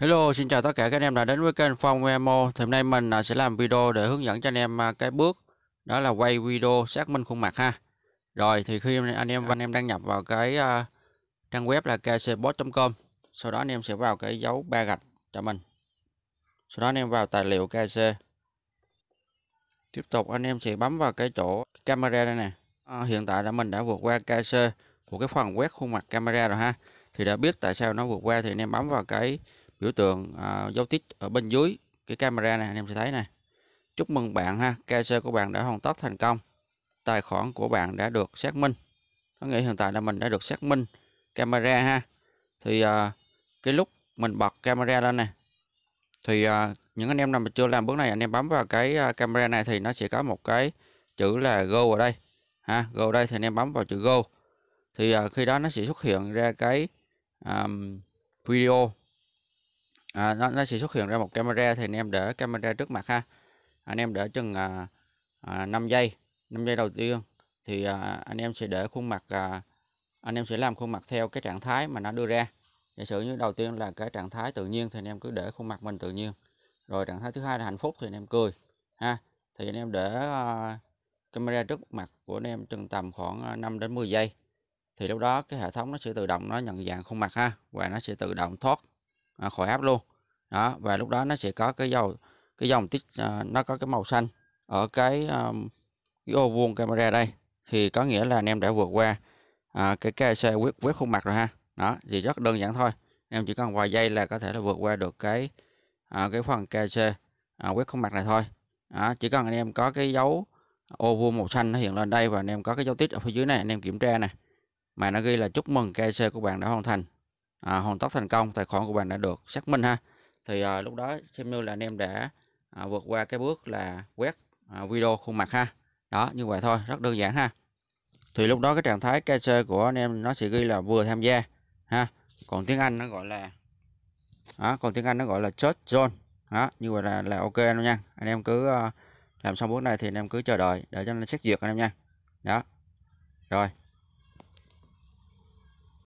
Hello, xin chào tất cả các anh em đã đến với kênh Phong memo. Thì hôm nay mình à, sẽ làm video để hướng dẫn cho anh em à, cái bước đó là quay video xác minh khuôn mặt ha. Rồi thì khi anh em và anh em đăng nhập vào cái à, trang web là kcbot.com, sau đó anh em sẽ vào cái dấu ba gạch cho mình. Sau đó anh em vào tài liệu kc. Tiếp tục anh em sẽ bấm vào cái chỗ camera đây nè. À, hiện tại là mình đã vượt qua kc của cái phần quét khuôn mặt camera rồi ha. Thì đã biết tại sao nó vượt qua thì anh em bấm vào cái biểu tượng à, dấu tích ở bên dưới cái camera này anh em sẽ thấy này chúc mừng bạn ha KC của bạn đã hoàn tất thành công tài khoản của bạn đã được xác minh có nghĩa hiện tại là mình đã được xác minh camera ha thì à, cái lúc mình bật camera lên này thì à, những anh em nào mà chưa làm bước này anh em bấm vào cái à, camera này thì nó sẽ có một cái chữ là go ở đây ha go ở đây thì anh em bấm vào chữ go thì à, khi đó nó sẽ xuất hiện ra cái um, video à, nó, nó sẽ xuất hiện ra một camera thì anh em để camera trước mặt ha anh em để chừng à, à, 5 giây 5 giây đầu tiên thì à, anh em sẽ để khuôn mặt à, anh em sẽ làm khuôn mặt theo cái trạng thái mà nó đưa ra giả sử như đầu tiên là cái trạng thái tự nhiên thì anh em cứ để khuôn mặt mình tự nhiên rồi trạng thái thứ hai là hạnh phúc thì anh em cười ha thì anh em để à, camera trước mặt của anh em chừng tầm khoảng 5 à, đến 10 giây thì lúc đó cái hệ thống nó sẽ tự động nó nhận dạng khuôn mặt ha và nó sẽ tự động thoát à, khỏi áp luôn đó và lúc đó nó sẽ có cái dầu cái dòng tích à, nó có cái màu xanh ở cái, à, cái ô vuông camera đây thì có nghĩa là anh em đã vượt qua à, cái KC quét quét khuôn mặt rồi ha đó thì rất đơn giản thôi em chỉ cần vài giây là có thể là vượt qua được cái à, cái phần KC à, quét khuôn mặt này thôi đó, chỉ cần anh em có cái dấu ô vuông màu xanh nó hiện lên đây và anh em có cái dấu tích ở phía dưới này anh em kiểm tra nè mà nó ghi là chúc mừng KC của bạn đã hoàn thành à, hoàn tất thành công tài khoản của bạn đã được xác minh ha thì à, lúc đó xem như là anh em đã à, vượt qua cái bước là quét à, video khuôn mặt ha đó như vậy thôi rất đơn giản ha thì lúc đó cái trạng thái KC của anh em nó sẽ ghi là vừa tham gia ha còn tiếng Anh nó gọi là đó, còn tiếng Anh nó gọi là church zone đó như vậy là là ok anh em nha anh em cứ à, làm xong bước này thì anh em cứ chờ đợi để cho nó xét duyệt anh em nha đó rồi